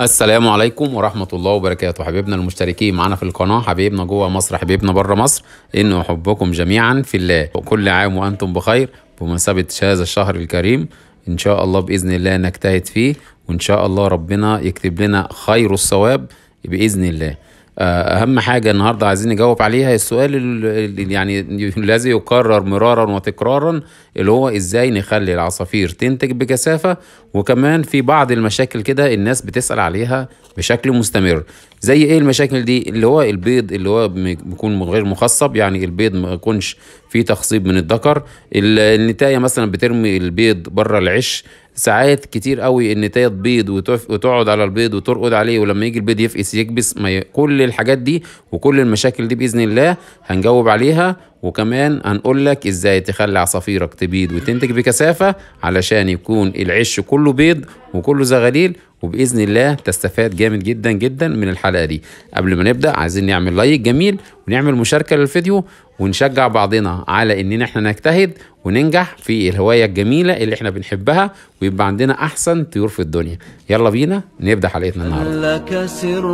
السلام عليكم ورحمة الله وبركاته حبيبنا المشتركين معنا في القناة حبيبنا جوه مصر حبيبنا بره مصر إنه حبكم جميعا في الله وكل عام وأنتم بخير بمناسبة هذا الشهر الكريم إن شاء الله بإذن الله نجتهد فيه وإن شاء الله ربنا يكتب لنا خير الثواب بإذن الله آه، اهم حاجه النهارده عايزين نجاوب عليها السؤال اللي يعني الذي يكرر مرارا وتكرارا اللي هو ازاي نخلي العصافير تنتج بكثافه وكمان في بعض المشاكل كده الناس بتسال عليها بشكل مستمر زي ايه المشاكل دي اللي هو البيض اللي هو بيكون غير مخصب يعني البيض ما يكونش فيه تخصيب من الذكر النتايه مثلا بترمي البيض بره العش ساعات كتير قوي النتايه تبيض وتقعد على البيض وترقد عليه ولما يجي البيض يفقس يكبس ما ي... كل الحاجات دي وكل المشاكل دي باذن الله هنجاوب عليها وكمان هنقول لك ازاي تخلي عصافيرك تبيض وتنتج بكثافه علشان يكون العش كله بيض وكله زغاليل وباذن الله تستفاد جامد جدا جدا من الحلقه دي قبل ما نبدا عايزين نعمل لايك جميل ونعمل مشاركه للفيديو ونشجع بعضنا على اننا احنا نجتهد وننجح في الهوايه الجميله اللي احنا بنحبها ويبقى عندنا احسن طيور في الدنيا يلا بينا نبدا حلقتنا النهارده لك سر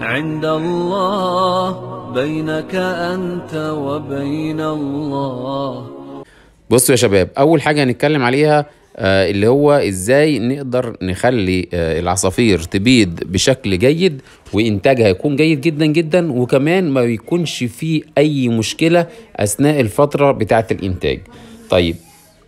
عند الله بينك انت وبين الله بصوا يا شباب اول حاجه هنتكلم عليها آه، اللي هو ازاي نقدر نخلي آه، العصافير تبيض بشكل جيد وانتاجها يكون جيد جدا جدا وكمان ما بيكونش فيه اي مشكله اثناء الفتره بتاعه الانتاج طيب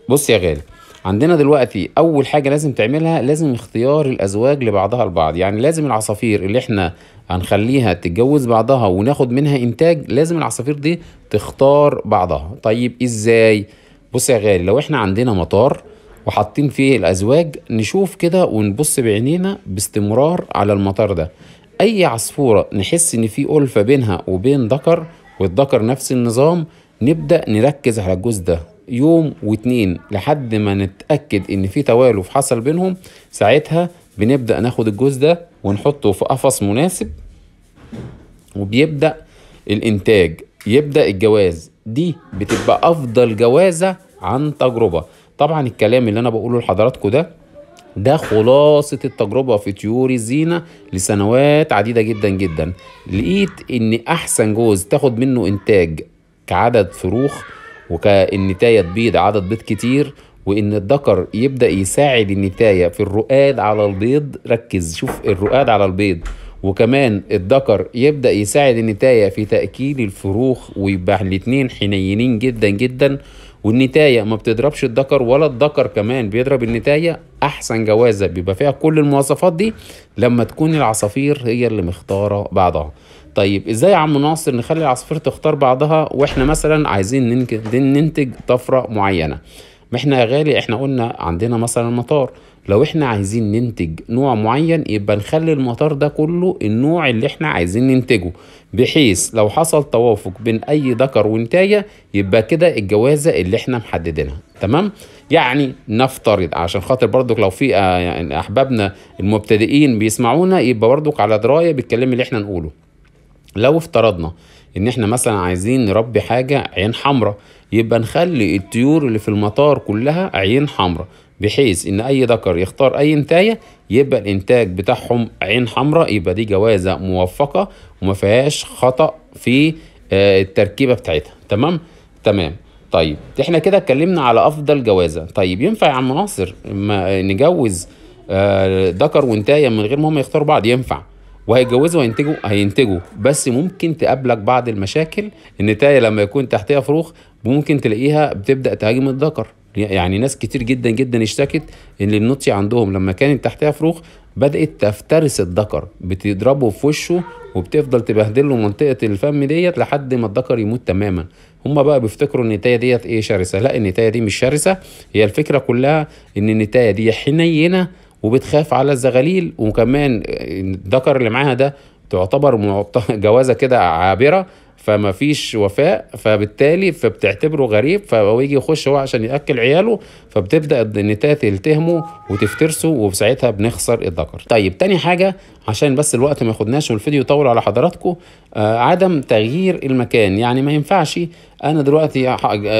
بص يا غالي عندنا دلوقتي اول حاجه لازم تعملها لازم اختيار الازواج لبعضها البعض يعني لازم العصافير اللي احنا هنخليها تتجوز بعضها وناخد منها انتاج لازم العصافير دي تختار بعضها طيب ازاي بص يا غالي لو احنا عندنا مطار وحاطين فيه الأزواج نشوف كده ونبص بعينينا باستمرار على المطار ده أي عصفورة نحس إن في ألفة بينها وبين ذكر والذكر نفس النظام نبدأ نركز على الجزء ده يوم واتنين لحد ما نتأكد إن في توالف حصل بينهم ساعتها بنبدأ ناخد الجزء ده ونحطه في قفص مناسب وبيبدأ الإنتاج يبدأ الجواز دي بتبقى أفضل جوازة عن تجربة طبعا الكلام اللي انا بقوله لحضراتكم ده ده خلاصة التجربة في طيور الزينة لسنوات عديدة جدا جدا لقيت ان احسن جوز تاخد منه انتاج كعدد فروخ وكالنتاية تبيض عدد بيض كتير وان الذكر يبدأ يساعد النتاية في الرقاد على البيض ركز شوف الرقاد على البيض وكمان الذكر يبدأ يساعد النتاية في تأكيد الفروخ ويبقى الاتنين حنينين جدا جدا والنتايه ما بتضربش الدكر ولا الدكر كمان بيضرب النتايه احسن جوازه بيبقى فيها كل المواصفات دي لما تكون العصافير هي اللي مختاره بعضها طيب ازاي يا عم ناصر نخلي العصافير تختار بعضها واحنا مثلا عايزين ننتج طفره معينه ما احنا يا غالي احنا قلنا عندنا مثلا مطار لو احنا عايزين ننتج نوع معين يبقى نخلي المطار ده كله النوع اللي احنا عايزين ننتجه بحيث لو حصل توافق بين اي ذكر وانتايه يبقى كده الجوازه اللي احنا محددينها تمام يعني نفترض عشان خاطر برضك لو في آه، يعني احبابنا المبتدئين بيسمعونا يبقى برضك على درايه بالكلام اللي احنا نقوله لو افترضنا ان احنا مثلا عايزين نربي حاجه عين حمراء يبقى نخلي الطيور اللي في المطار كلها عين حمراء بحيث ان اي ذكر يختار اي انتايه يبقى الانتاج بتاعهم عين حمراء يبقى دي جوازه موفقه وما فيهاش خطا في آه، التركيبه بتاعتها تمام تمام طيب احنا كده اتكلمنا على افضل جوازه طيب ينفع يا عم ناصر نجوز آه، ذكر وانتايه من غير ما هم يختاروا بعض ينفع وهيتجوزوا وينتجوا هينتجوا بس ممكن تقابلك بعض المشاكل النتايه لما يكون تحتها فروخ ممكن تلاقيها بتبدا تهاجم الذكر يعني ناس كتير جدا جدا اشتكت ان النطي عندهم لما كانت تحتها فروخ بدات تفترس الذكر بتضربه في وشه وبتفضل تبهدل له منطقه الفم ديت لحد ما الذكر يموت تماما هما بقى بيفتكروا النتايه ديت ايه شرسه لا النتايه دي مش شرسه هي الفكره كلها ان النتايه دي حنينه وبتخاف على الزغاليل وكمان الذكر اللي معاها ده تعتبر جوازه كده عابره فما فيش وفاء فبالتالي فبتعتبره غريب فبيجي يخش هو عشان ياكل عياله فبتبدا النتات تلتهمه وتفترسه وساعتها بنخسر الذكر طيب تاني حاجه عشان بس الوقت ما ياخدناش والفيديو يطول على حضراتكم آه عدم تغيير المكان يعني ما ينفعش انا دلوقتي آه،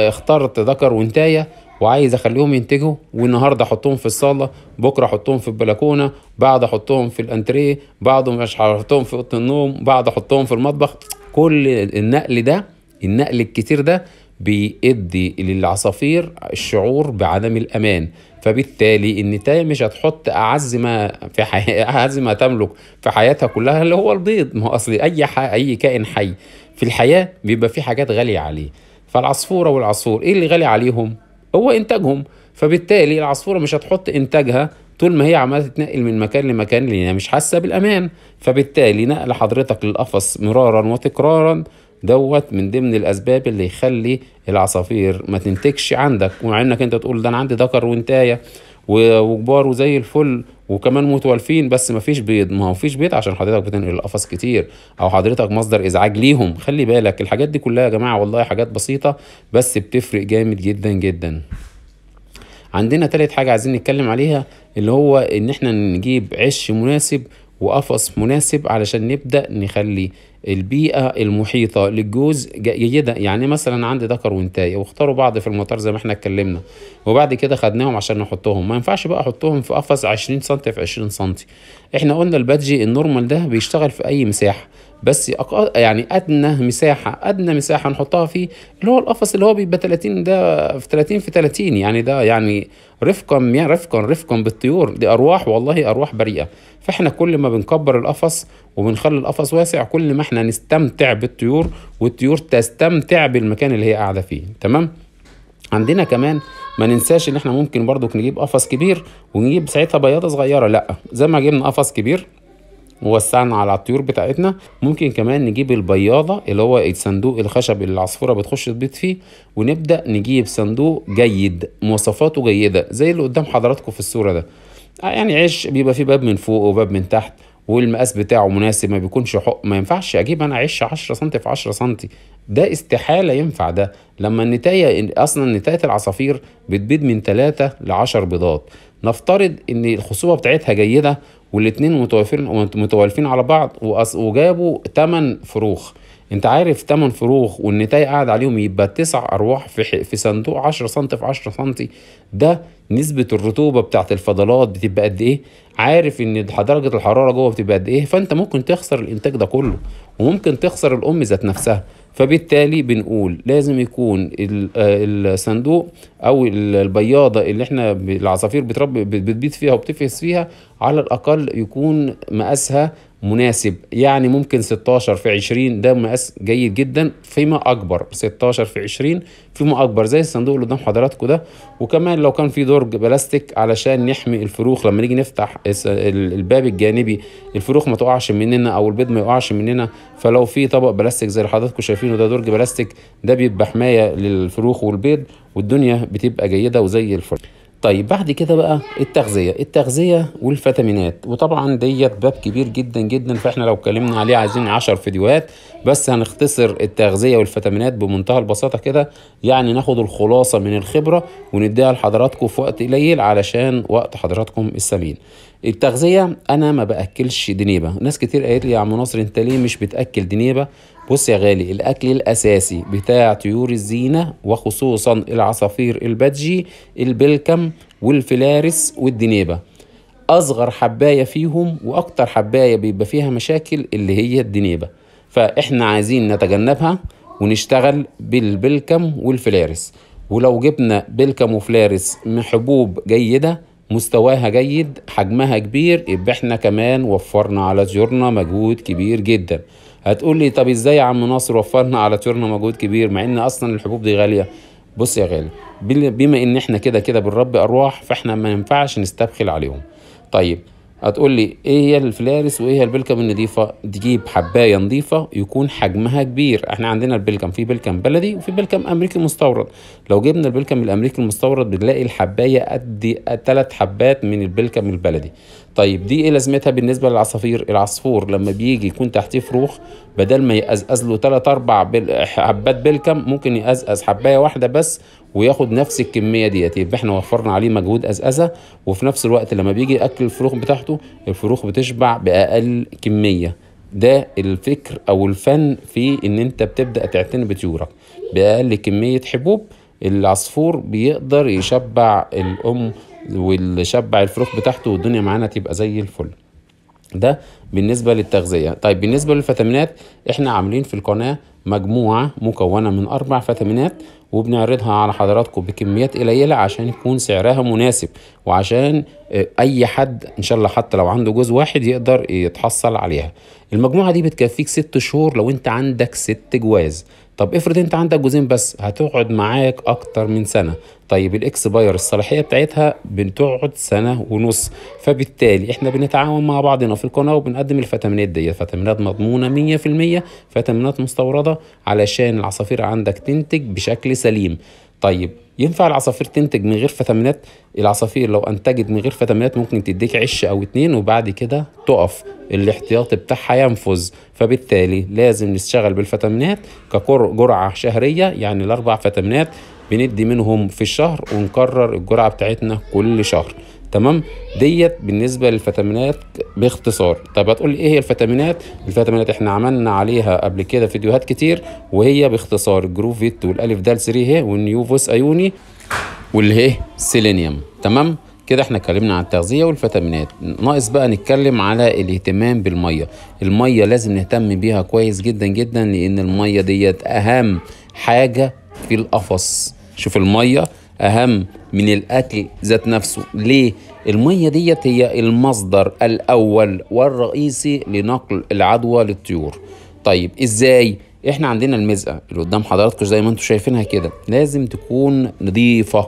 اخترت ذكر وانتايه وعايز اخليهم ينتجوا والنهارده احطهم في الصاله بكره احطهم في البلكونه بعد احطهم في الانتريه بعد مش احطهم في اوضه النوم بعد احطهم في المطبخ كل النقل ده النقل الكتير ده بيدي للعصافير الشعور بعدم الامان فبالتالي النتايه مش هتحط اعز ما في حي... اعز ما تملك في حياتها كلها اللي هو البيض ما هو اصل اي ح... اي كائن حي في الحياه بيبقى في حاجات غاليه عليه فالعصفوره والعصفور ايه اللي غالي عليهم هو انتاجهم فبالتالي العصفوره مش هتحط انتاجها طول ما هي عماله تتنقل من مكان لمكان لان مش حاسه بالامان فبالتالي نقل حضرتك للقفص مرارا وتكرارا دوت من ضمن الاسباب اللي يخلي العصافير ما تنتجش عندك ومع انك انت تقول ده انا عندي ذكر وانتايه وكبار وزي الفل وكمان متوالفين بس مفيش بيض ما هو فيش بيض عشان حضرتك بتنقل القفص كتير او حضرتك مصدر ازعاج ليهم خلي بالك الحاجات دي كلها يا جماعه والله حاجات بسيطه بس بتفرق جامد جدا جدا عندنا تالت حاجه عايزين نتكلم عليها اللي هو ان احنا نجيب عش مناسب وقفص مناسب علشان نبدأ نخلي البيئة المحيطة للجوز جيدة يعني مثلا عندي ذكر وانتاي واختاروا بعض في المطار زي ما احنا اتكلمنا وبعد كده خدناهم عشان نحطهم ما ينفعش بقى احطهم في قفص 20 سم في 20 سم احنا قلنا البادجي النورمال ده بيشتغل في اي مساحة بس يعني ادنى مساحه ادنى مساحه نحطها فيه اللي هو القفص اللي هو بيبقى 30 ده في 30 في 30 يعني ده يعني رفقا يا رفقا رفقا بالطيور دي ارواح والله ارواح بريئه فاحنا كل ما بنكبر القفص وبنخلي القفص واسع كل ما احنا نستمتع بالطيور والطيور تستمتع بالمكان اللي هي قاعده فيه تمام عندنا كمان ما ننساش ان احنا ممكن برضو نجيب قفص كبير ونجيب ساعتها بياضه صغيره لا زي ما جبنا قفص كبير ووسعنا على الطيور بتاعتنا ممكن كمان نجيب البياضة اللي هو الصندوق الخشب اللي العصفورة بتخش تبيض فيه ونبدأ نجيب صندوق جيد مواصفاته جيدة زي اللي قدام حضراتكم في الصورة ده آه، يعني عيش بيبقى فيه باب من فوق وباب من تحت والمقاس بتاعه مناسب ما بيكونش حق ما ينفعش اجيب انا عيش 10 سم في 10 سم ده استحالة ينفع ده لما النتاية أصلا نتاية العصافير بتبيض من 3 ل 10 بيضات نفترض إن الخصوبة بتاعتها جيدة والاتنين متوالفين متوالفين على بعض وجابوا 8 فروخ انت عارف 8 فروخ والنتاية قاعد عليهم يبقى 9 ارواح في في صندوق 10 سم في 10 سم ده نسبة الرطوبة بتاعت الفضلات بتبقى قد ايه عارف ان درجة الحرارة جوه بتبقى قد ايه فانت ممكن تخسر الانتاج ده كله وممكن تخسر الام ذات نفسها فبالتالي بنقول لازم يكون آه، الصندوق او البياضه اللي احنا العصافير بتربي بتبيض فيها وبتفهس فيها على الاقل يكون مقاسها مناسب يعني ممكن 16 في 20 ده مقاس جيد جدا فيما اكبر 16 في 20 فيما اكبر زي الصندوق اللي قدام حضراتكم ده وكمان لو كان في درج بلاستيك علشان نحمي الفروخ لما نيجي نفتح الباب الجانبي الفروخ ما تقعش مننا او البيض ما يقعش مننا فلو في طبق بلاستيك زي اللي حضراتكم شايفينه ده درج بلاستيك ده بيبقى حمايه للفروخ والبيض والدنيا بتبقى جيده وزي الفل طيب بعد كده بقى التغذية التغذية والفيتامينات وطبعا ديت باب كبير جدا جدا فاحنا لو اتكلمنا عليه عايزين 10 فيديوهات بس هنختصر التغذية والفيتامينات بمنتهى البساطة كده يعني ناخد الخلاصة من الخبرة ونديها لحضراتكم في وقت قليل علشان وقت حضراتكم السمين التغذية أنا ما بأكلش دنيبة ناس كتير قالت لي يا عم ناصر أنت ليه مش بتأكل دنيبة بص يا غالي الاكل الاساسي بتاع طيور الزينه وخصوصا العصافير البادجي البلكم والفلارس والدنيبه اصغر حبايه فيهم واكتر حبايه بيبقى فيها مشاكل اللي هي الدنيبه فاحنا عايزين نتجنبها ونشتغل بالبلكم والفلارس ولو جبنا بلكم وفلارس من حبوب جيده مستواها جيد حجمها كبير يبقى احنا كمان وفرنا على طيورنا مجهود كبير جدا هتقول لي طب ازاي يا عم ناصر وفرنا على تورنا مجهود كبير مع ان اصلا الحبوب دي غاليه بص يا غالي بما ان احنا كده كده بنربي ارواح فاحنا ما ينفعش نستبخل عليهم طيب هتقول لي ايه هي الفلارس وايه هي البلكم النظيفه تجيب حبايه نظيفه يكون حجمها كبير احنا عندنا البلكم في بلكم بلدي وفي بلكم امريكي مستورد لو جبنا البلكم الامريكي المستورد بنلاقي الحبايه قد ثلاث حبات من البلكم البلدي طيب دي ايه لازمتها بالنسبه للعصافير العصفور لما بيجي يكون تحتيه فروخ بدل ما يقزقز له ثلاث اربع حبات بلكم ممكن يقزقز حبايه واحده بس وياخد نفس الكميه ديت يبقى احنا وفرنا عليه مجهود ازازه وفي نفس الوقت لما بيجي ياكل الفروخ بتاعته الفروخ بتشبع باقل كميه ده الفكر او الفن في ان انت بتبدا تعتني بطيورك باقل كميه حبوب العصفور بيقدر يشبع الام ويشبع الفروخ بتاعته والدنيا معانا تبقى زي الفل ده بالنسبه للتغذيه طيب بالنسبه للفيتامينات احنا عاملين في القناه مجموعة مكونة من أربع فتامينات وبنعرضها على حضراتكم بكميات قليلة عشان يكون سعرها مناسب وعشان آه، أي حد إن شاء الله حتى لو عنده جوز واحد يقدر يتحصل عليها المجموعة دي بتكفيك ست شهور لو أنت عندك ست جواز طب افرض انت عندك جوزين بس هتقعد معاك اكتر من سنه طيب الاكس باير الصلاحيه بتاعتها بتقعد سنه ونص فبالتالي احنا بنتعاون مع بعضنا في القناه وبنقدم الفيتامينات دي فيتامينات مضمونه 100% فيتامينات مستورده علشان العصافير عندك تنتج بشكل سليم طيب ينفع العصافير تنتج من غير فيتامينات العصافير لو انتجت من غير فيتامينات ممكن تديك عش او اتنين وبعد كده تقف الاحتياطي بتاعها ينفذ فبالتالي لازم نشتغل بالفيتامينات كجرعه شهريه يعني الاربع فيتامينات بندي منهم في الشهر ونكرر الجرعه بتاعتنا كل شهر تمام ديت بالنسبه للفيتامينات باختصار طب هتقول لي ايه هي الفيتامينات الفيتامينات احنا عملنا عليها قبل كده فيديوهات كتير وهي باختصار فيت والالف دال 3 هي والنيوفوس ايوني والهي سيلينيوم تمام كده احنا اتكلمنا عن التغذية والفيتامينات ناقص بقى نتكلم على الاهتمام بالمية المية لازم نهتم بيها كويس جدا جدا لان المية ديت اهم حاجة في القفص شوف المية اهم من الاكل ذات نفسه ليه المية ديت هي المصدر الأول والرئيسي لنقل العدوى للطيور طيب إزاي؟ إحنا عندنا المزقة اللي قدام حضراتكم زي ما انتم شايفينها كده لازم تكون نظيفة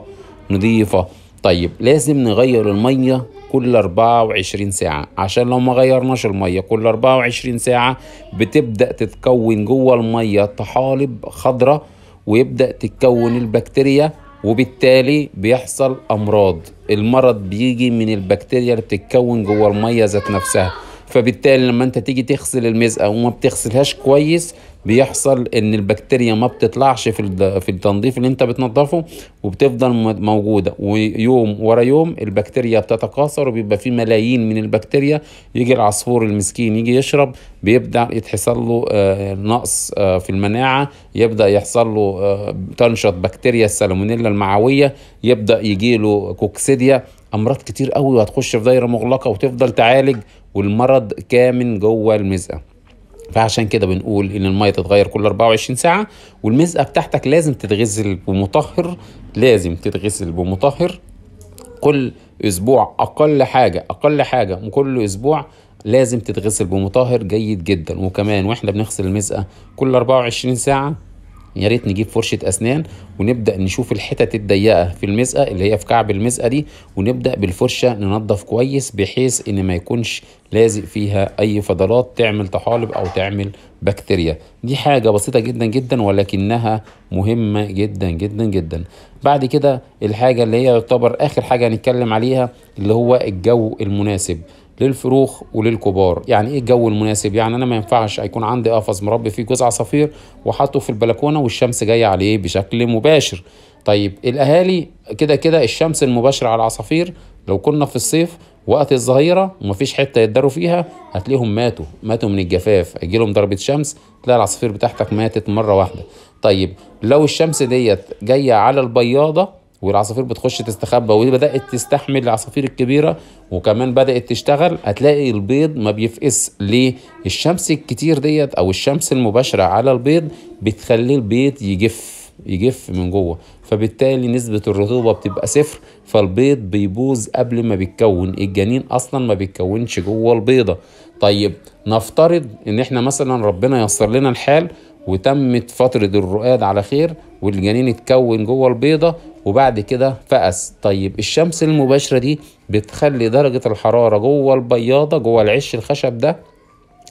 نظيفة طيب لازم نغير المية كل 24 ساعة عشان لو ما غيرناش المية كل 24 ساعة بتبدأ تتكون جوه المية طحالب خضراء ويبدأ تتكون البكتيريا وبالتالي بيحصل امراض المرض بيجي من البكتيريا اللي بتتكون جوه الميه ذات نفسها فبالتالي لما انت تيجي تغسل المزقه وما بتغسلهاش كويس بيحصل ان البكتيريا ما بتطلعش في في التنظيف اللي انت بتنظفه وبتفضل موجوده ويوم ورا يوم البكتيريا بتتكاثر وبيبقى في ملايين من البكتيريا يجي العصفور المسكين يجي يشرب بيبدا يتحصل له آه، نقص آه، في المناعه يبدا يحصل له آه، تنشط بكتيريا السالمونيلا المعويه يبدا يجي له كوكسيديا امراض كتير قوي وهتخش في دايره مغلقه وتفضل تعالج والمرض كامن جوه المزقه فعشان كده بنقول ان الميه تتغير كل 24 ساعه والمزقه بتاعتك لازم تتغسل بمطهر لازم تتغسل بمطهر كل اسبوع اقل حاجه اقل حاجه كل اسبوع لازم تتغسل بمطهر جيد جدا وكمان واحنا بنغسل المزقه كل 24 ساعه يا ريت نجيب فرشه اسنان ونبدا نشوف الحتت الضيقه في المزقه اللي هي في كعب المزقه دي ونبدا بالفرشه ننظف كويس بحيث ان ما يكونش لازق فيها اي فضلات تعمل طحالب او تعمل بكتيريا دي حاجه بسيطه جدا جدا ولكنها مهمه جدا جدا جدا بعد كده الحاجه اللي هي يعتبر اخر حاجه هنتكلم عليها اللي هو الجو المناسب للفروخ وللكبار يعني ايه الجو المناسب يعني انا ما ينفعش هيكون عندي قفص مربي فيه جزء عصافير وحاطه في البلكونه والشمس جايه عليه بشكل مباشر طيب الاهالي كده كده الشمس المباشره على العصافير لو كنا في الصيف وقت الظهيره ومفيش حته يتداروا فيها هتلاقيهم ماتوا ماتوا من الجفاف هيجيلهم ضربه شمس تلاقي العصافير بتاعتك ماتت مره واحده طيب لو الشمس ديت جايه على البياضه والعصافير بتخش تستخبى وبدات تستحمل العصافير الكبيره وكمان بدات تشتغل هتلاقي البيض ما بيفقس ليه الشمس الكتير ديت او الشمس المباشره على البيض بتخلي البيض يجف يجف من جوه فبالتالي نسبة الرطوبة بتبقى صفر فالبيض بيبوظ قبل ما بيتكون الجنين أصلا ما بيتكونش جوه البيضة طيب نفترض إن إحنا مثلا ربنا يسر لنا الحال وتمت فترة الرؤاد على خير والجنين اتكون جوه البيضة وبعد كده فقس طيب الشمس المباشرة دي بتخلي درجة الحرارة جوه البياضة جوه العش الخشب ده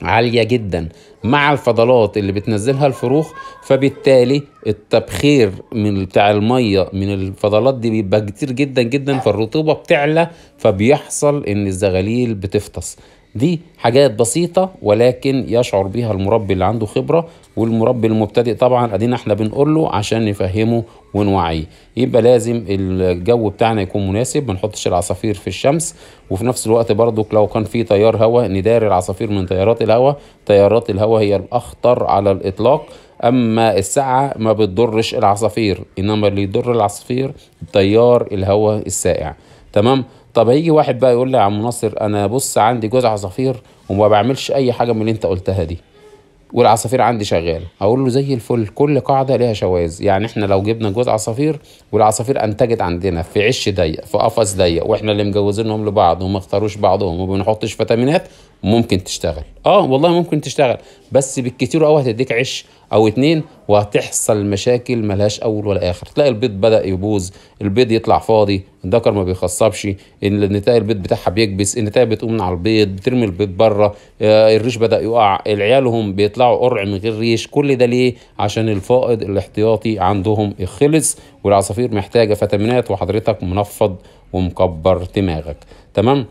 عالية جدا مع الفضلات اللي بتنزلها الفروخ فبالتالي التبخير من بتاع المية من الفضلات دي بيبقى كتير جدا جدا فالرطوبة بتعلى فبيحصل ان الزغاليل بتفطس دي حاجات بسيطة ولكن يشعر بيها المربي اللي عنده خبرة والمربي المبتدئ طبعا ادينا احنا بنقول له عشان نفهمه ونوعيه يبقى لازم الجو بتاعنا يكون مناسب ما نحطش العصافير في الشمس وفي نفس الوقت برضو لو كان في تيار هواء ندار العصافير من تيارات الهواء تيارات الهواء هي الاخطر على الاطلاق اما الساعة ما بتضرش العصافير انما اللي يضر العصافير تيار الهواء السائع تمام طب هيجي واحد بقى يقول لي يا عم ناصر انا بص عندي جوز عصافير وما بعملش اي حاجه من اللي انت قلتها دي والعصافير عندي شغاله اقول له زي الفل كل قاعده ليها شواذ يعني احنا لو جبنا جوز عصافير والعصافير انتجت عندنا في عش ضيق في قفص ضيق واحنا اللي مجوزينهم لبعض وما اختاروش بعضهم وما بنحطش فيتامينات ممكن تشتغل اه والله ممكن تشتغل بس بالكتير قوي هتديك عش او اتنين وهتحصل مشاكل ملهاش اول ولا اخر تلاقي البيض بدا يبوظ البيض يطلع فاضي الذكر ما بيخصبش النتائج البيض بتاعها بيكبس النتائج بتقوم من على البيض بترمي البيض بره آه، الريش بدا يقع العيالهم بيطلعوا قرع من غير ريش كل ده ليه عشان الفائض الاحتياطي عندهم خلص والعصافير محتاجه فيتامينات وحضرتك منفض ومكبر دماغك تمام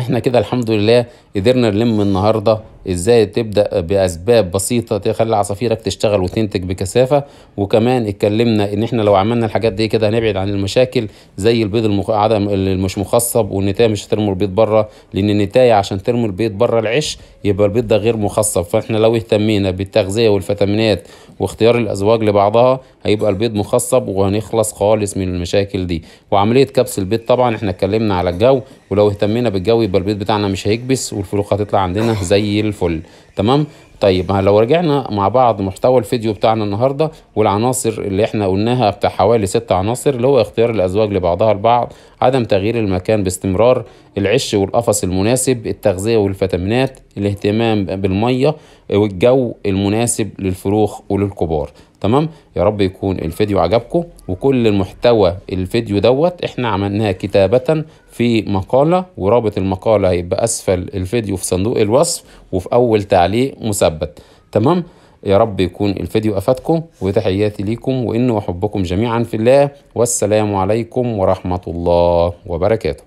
احنا كده الحمد لله قدرنا نلم النهارده ازاي تبدا باسباب بسيطه تخلي عصافيرك تشتغل وتنتج بكثافه وكمان اتكلمنا ان احنا لو عملنا الحاجات دي كده هنبعد عن المشاكل زي البيض المخ... عدم مش مخصب والنتايه مش هترمي البيض بره لان النتايه عشان ترمي البيض بره العش يبقى البيض ده غير مخصب فاحنا لو اهتمينا بالتغذيه والفيتامينات واختيار الازواج لبعضها هيبقى البيض مخصب وهنخلص خالص من المشاكل دي وعمليه كبس البيض طبعا احنا اتكلمنا على الجو ولو اهتمينا بالجو يبقى البيض بتاعنا مش هيكبس والفلوخ هتطلع عندنا زي الفل تمام طيب ما لو رجعنا مع بعض محتوى الفيديو بتاعنا النهارده والعناصر اللي احنا قلناها بتاع حوالي ست عناصر اللي هو اختيار الازواج لبعضها البعض عدم تغيير المكان باستمرار العش والقفص المناسب التغذيه والفيتامينات الاهتمام بالميه والجو المناسب للفروخ وللكبار تمام يا رب يكون الفيديو عجبكم وكل المحتوى الفيديو دوت احنا عملناه كتابة في مقالة ورابط المقالة هيبقى اسفل الفيديو في صندوق الوصف وفي اول تعليق مثبت تمام يا رب يكون الفيديو افادكم وتحياتي ليكم واني احبكم جميعا في الله والسلام عليكم ورحمة الله وبركاته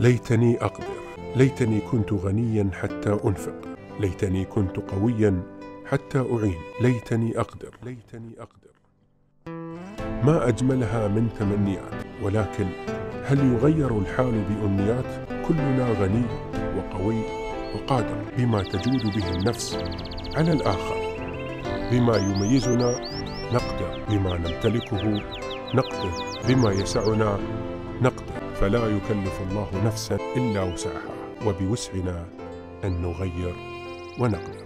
ليتني اقدر ليتني كنت غنيا حتى انفق ليتني كنت قويا حتى أعين ليتني أقدر ليتني أقدر ما أجملها من تمنيات ولكن هل يغير الحال بأمنيات كلنا غني وقوي وقادر بما تجود به النفس على الآخر بما يميزنا نقدر بما نمتلكه نقدر بما يسعنا نقدر فلا يكلف الله نفسا إلا وسعها وبوسعنا أن نغير ونقدر